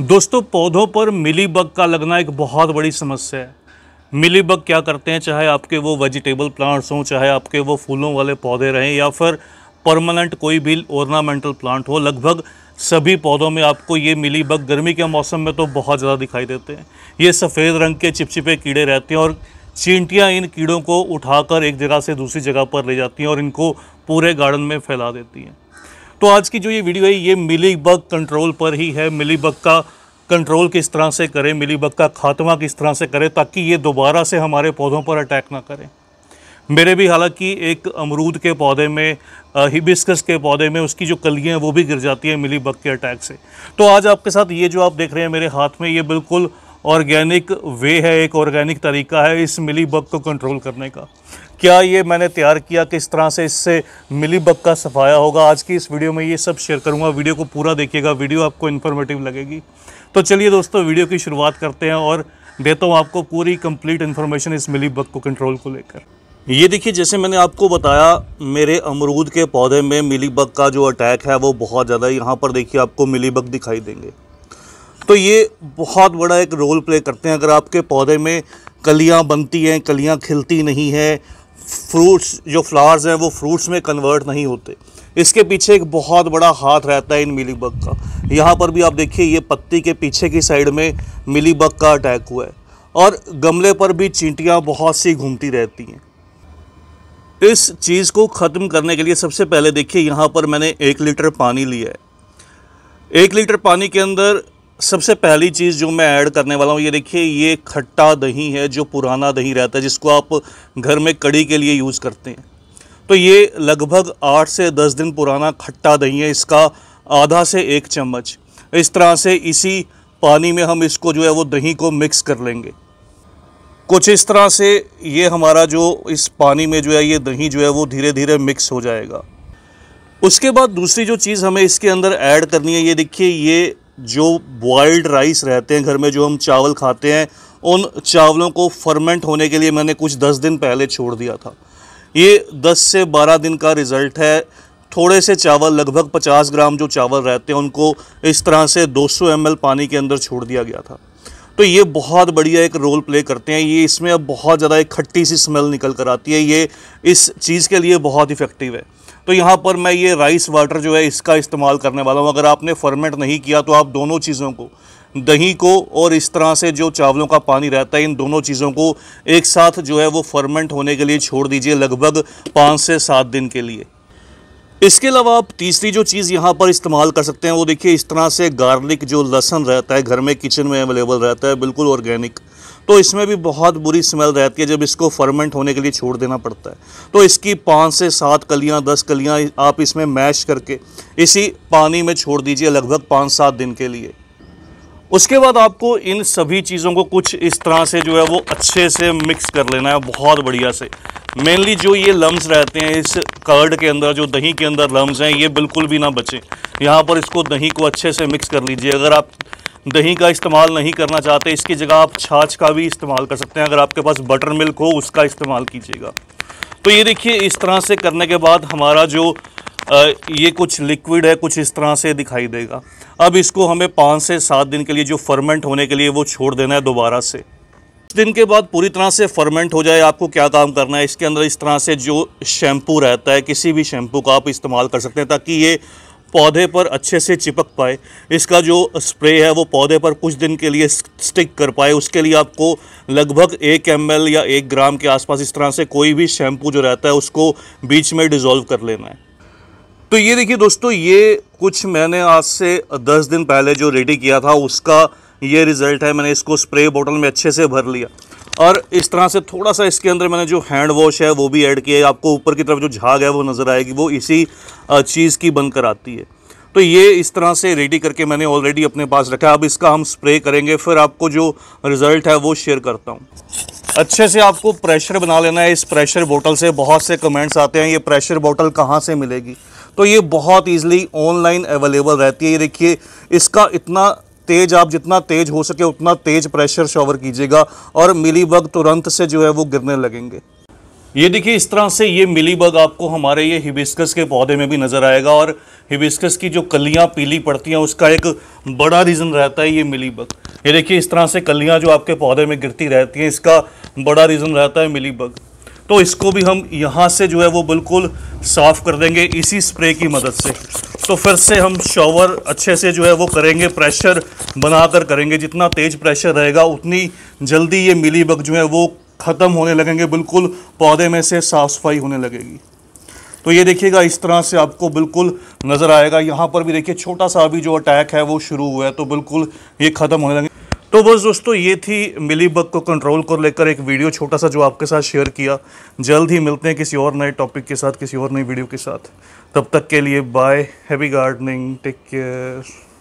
दोस्तों पौधों पर मिली बग का लगना एक बहुत बड़ी समस्या है मिली बग क्या करते हैं चाहे आपके वो वेजिटेबल प्लांट्स हों चाहे आपके वो फूलों वाले पौधे रहें या फिर परमानेंट कोई भी ऑर्नामेंटल प्लांट हो लगभग सभी पौधों में आपको ये मिली बग गर्मी के मौसम में तो बहुत ज़्यादा दिखाई देते हैं ये सफ़ेद रंग के चिपचिपे कीड़े रहते हैं और चींटियाँ इन कीड़ों को उठाकर एक जगह से दूसरी जगह पर ले जाती हैं और इनको पूरे गार्डन में फैला देती हैं तो आज की जो ये वीडियो है ये मिली बग कंट्रोल पर ही है मिली बग का कंट्रोल किस तरह से करें मिली बग का खात्मा किस तरह से करें ताकि ये दोबारा से हमारे पौधों पर अटैक ना करें मेरे भी हालांकि एक अमरूद के पौधे में हिबिस्कस के पौधे में उसकी जो कलियाँ हैं वो भी गिर जाती हैं मिली बग के अटैक से तो आज आपके साथ ये जो आप देख रहे हैं मेरे हाथ में ये बिल्कुल ऑर्गेनिक वे है एक ऑर्गेनिक तरीका है इस मिली बग को कंट्रोल करने का क्या ये मैंने तैयार किया किस तरह से इससे मिली बग का सफाया होगा आज की इस वीडियो में ये सब शेयर करूँगा वीडियो को पूरा देखिएगा वीडियो आपको इन्फॉर्मेटिव लगेगी तो चलिए दोस्तों वीडियो की शुरुआत करते हैं और देता हूँ आपको पूरी कंप्लीट इन्फॉर्मेशन इस मिली बग को कंट्रोल को लेकर ये देखिए जैसे मैंने आपको बताया मेरे अमरूद के पौधे में मिली बग का जो अटैक है वो बहुत ज़्यादा यहाँ पर देखिए आपको मिली बग दिखाई देंगे तो ये बहुत बड़ा एक रोल प्ले करते हैं अगर आपके पौधे में कलियाँ बनती हैं कलियाँ खिलती नहीं है फ्रूट्स जो फ्लावर्स हैं वो फ्रूट्स में कन्वर्ट नहीं होते इसके पीछे एक बहुत बड़ा हाथ रहता है इन मिली बग का यहाँ पर भी आप देखिए ये पत्ती के पीछे की साइड में मिली बग का अटैक हुआ है और गमले पर भी चींटियाँ बहुत सी घूमती रहती हैं इस चीज़ को ख़त्म करने के लिए सबसे पहले देखिए यहाँ पर मैंने एक लीटर पानी लिया है एक लीटर पानी के अंदर सबसे पहली चीज़ जो मैं ऐड करने वाला हूँ ये देखिए ये खट्टा दही है जो पुराना दही रहता है जिसको आप घर में कड़ी के लिए यूज़ करते हैं तो ये लगभग आठ से दस दिन पुराना खट्टा दही है इसका आधा से एक चम्मच इस तरह से इसी पानी में हम इसको जो है वो दही को मिक्स कर लेंगे कुछ इस तरह से ये हमारा जो इस पानी में जो है ये दही जो है वो धीरे धीरे मिक्स हो जाएगा उसके बाद दूसरी जो चीज़ हमें इसके अंदर ऐड करनी है ये देखिए ये जो बॉयल्ड राइस रहते हैं घर में जो हम चावल खाते हैं उन चावलों को फर्मेंट होने के लिए मैंने कुछ दस दिन पहले छोड़ दिया था ये दस से बारह दिन का रिज़ल्ट है थोड़े से चावल लगभग 50 ग्राम जो चावल रहते हैं उनको इस तरह से 200 सौ पानी के अंदर छोड़ दिया गया था तो ये बहुत बढ़िया एक रोल प्ले करते हैं ये इसमें अब बहुत ज़्यादा एक खट्टी सी स्मेल निकल कर आती है ये इस चीज़ के लिए बहुत इफ़ेक्टिव है तो यहाँ पर मैं ये राइस वाटर जो है इसका इस्तेमाल करने वाला हूँ अगर आपने फर्मेंट नहीं किया तो आप दोनों चीज़ों को दही को और इस तरह से जो चावलों का पानी रहता है इन दोनों चीज़ों को एक साथ जो है वो फर्मेंट होने के लिए छोड़ दीजिए लगभग पाँच से सात दिन के लिए इसके अलावा आप तीसरी जो चीज़ यहाँ पर इस्तेमाल कर सकते हैं वो देखिए इस तरह से गार्लिक जो लहसन रहता है घर में किचन में अवेलेबल रहता है बिल्कुल ऑर्गेनिक तो इसमें भी बहुत बुरी स्मेल रहती है जब इसको फर्मेंट होने के लिए छोड़ देना पड़ता है तो इसकी पाँच से सात कलियाँ दस कलियाँ आप इसमें मैश करके इसी पानी में छोड़ दीजिए लगभग पाँच सात दिन के लिए उसके बाद आपको इन सभी चीज़ों को कुछ इस तरह से जो है वो अच्छे से मिक्स कर लेना है बहुत बढ़िया से मेनली जो ये लम्स रहते हैं इस कर्ड के अंदर जो दही के अंदर लम्स हैं ये बिल्कुल भी ना बचें यहाँ पर इसको दही को अच्छे से मिक्स कर लीजिए अगर आप दही का इस्तेमाल नहीं करना चाहते इसकी जगह आप छाछ का भी इस्तेमाल कर सकते हैं अगर आपके पास बटर मिल्क हो उसका इस्तेमाल कीजिएगा तो ये देखिए इस तरह से करने के बाद हमारा जो ये कुछ लिक्विड है कुछ इस तरह से दिखाई देगा अब इसको हमें पाँच से सात दिन के लिए जो फर्मेंट होने के लिए वो छोड़ देना है दोबारा से दिन के बाद पूरी तरह से फर्मेंट हो जाए आपको क्या काम करना है इसके अंदर इस तरह से जो शैम्पू रहता है किसी भी शैम्पू का आप इस्तेमाल कर सकते हैं ताकि ये पौधे पर अच्छे से चिपक पाए इसका जो स्प्रे है वो पौधे पर कुछ दिन के लिए स्टिक कर पाए उसके लिए आपको लगभग एक एम या एक ग्राम के आसपास इस तरह से कोई भी शैम्पू जो रहता है उसको बीच में डिज़ोल्व कर लेना है तो ये देखिए दोस्तों ये कुछ मैंने आज से दस दिन पहले जो रेडी किया था उसका ये रिज़ल्ट है मैंने इसको स्प्रे बोतल में अच्छे से भर लिया और इस तरह से थोड़ा सा इसके अंदर मैंने जो हैंड वॉश है वो भी ऐड किया है आपको ऊपर की तरफ जो झाग है वो नज़र आएगी वो इसी चीज़ की बनकर आती है तो ये इस तरह से रेडी करके मैंने ऑलरेडी अपने पास रखा है अब इसका हम स्प्रे करेंगे फिर आपको जो रिज़ल्ट है वो शेयर करता हूँ अच्छे से आपको प्रेशर बना लेना है इस प्रेशर बोटल से बहुत से कमेंट्स आते हैं ये प्रेशर बोटल कहाँ से मिलेगी तो ये बहुत ईजिली ऑनलाइन अवेलेबल रहती है ये देखिए इसका इतना तेज़ आप जितना तेज़ हो सके उतना तेज़ प्रेशर शॉवर कीजिएगा और मिली बग तुरंत से जो है वो गिरने लगेंगे ये देखिए इस तरह से ये मिली बग आपको हमारे ये हिबिस्कस के पौधे में भी नज़र आएगा और हिबिस्कस की जो कलियाँ पीली पड़ती हैं उसका एक बड़ा रीज़न रहता है ये मिली बग ये देखिए इस तरह से कलियाँ जो आपके पौधे में गिरती रहती हैं इसका बड़ा रीज़न रहता है मिली बग तो इसको भी हम यहाँ से जो है वो बिल्कुल साफ़ कर देंगे इसी स्प्रे की मदद से तो फिर से हम शॉवर अच्छे से जो है वो करेंगे प्रेशर बनाकर करेंगे जितना तेज़ प्रेशर रहेगा उतनी जल्दी ये मिली बग जो है वो ख़त्म होने लगेंगे बिल्कुल पौधे में से साफ़ सफाई होने लगेगी तो ये देखिएगा इस तरह से आपको बिल्कुल नज़र आएगा यहाँ पर भी देखिए छोटा सा अभी जो अटैक है वो शुरू हुआ है तो बिल्कुल ये ख़त्म होने लगे तो बस दोस्तों ये थी मिली बग को कंट्रोल को लेकर एक वीडियो छोटा सा जो आपके साथ शेयर किया जल्द ही मिलते हैं किसी और नए टॉपिक के साथ किसी और नई वीडियो के साथ तब तक के लिए bye heavy gardening take care